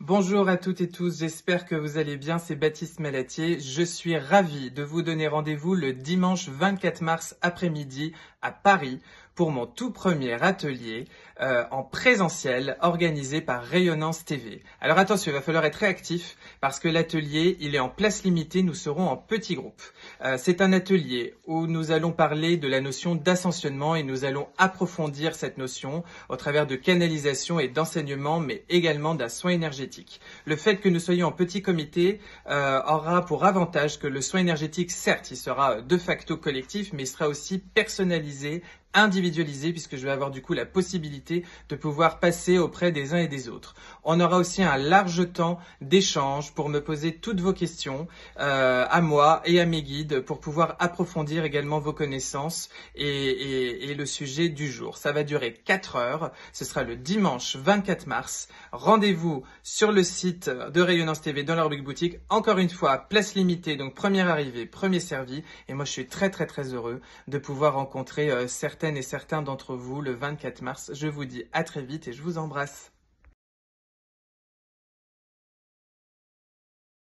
Bonjour à toutes et tous, j'espère que vous allez bien, c'est Baptiste Malatier. Je suis ravi de vous donner rendez-vous le dimanche 24 mars après-midi à Paris pour mon tout premier atelier euh, en présentiel organisé par Rayonnance TV. Alors attention, il va falloir être réactif parce que l'atelier, il est en place limitée, nous serons en petit groupe. Euh, c'est un atelier où nous allons parler de la notion d'ascensionnement et nous allons approfondir cette notion au travers de canalisation et d'enseignement, mais également d'un soin énergétique. Le fait que nous soyons en petit comité euh, aura pour avantage que le soin énergétique, certes, il sera de facto collectif, mais il sera aussi personnalisé, individualisé puisque je vais avoir du coup la possibilité de pouvoir passer auprès des uns et des autres. On aura aussi un large temps d'échange pour me poser toutes vos questions euh, à moi et à mes guides pour pouvoir approfondir également vos connaissances et, le sujet du jour. Ça va durer 4 heures, ce sera le dimanche 24 mars. Rendez-vous sur le site de Rayonnance TV dans leur boutique. Encore une fois, place limitée, donc première arrivée, premier servi. Et moi je suis très très très heureux de pouvoir rencontrer euh, certains certaines et certains d'entre vous le 24 mars. Je vous dis à très vite et je vous embrasse.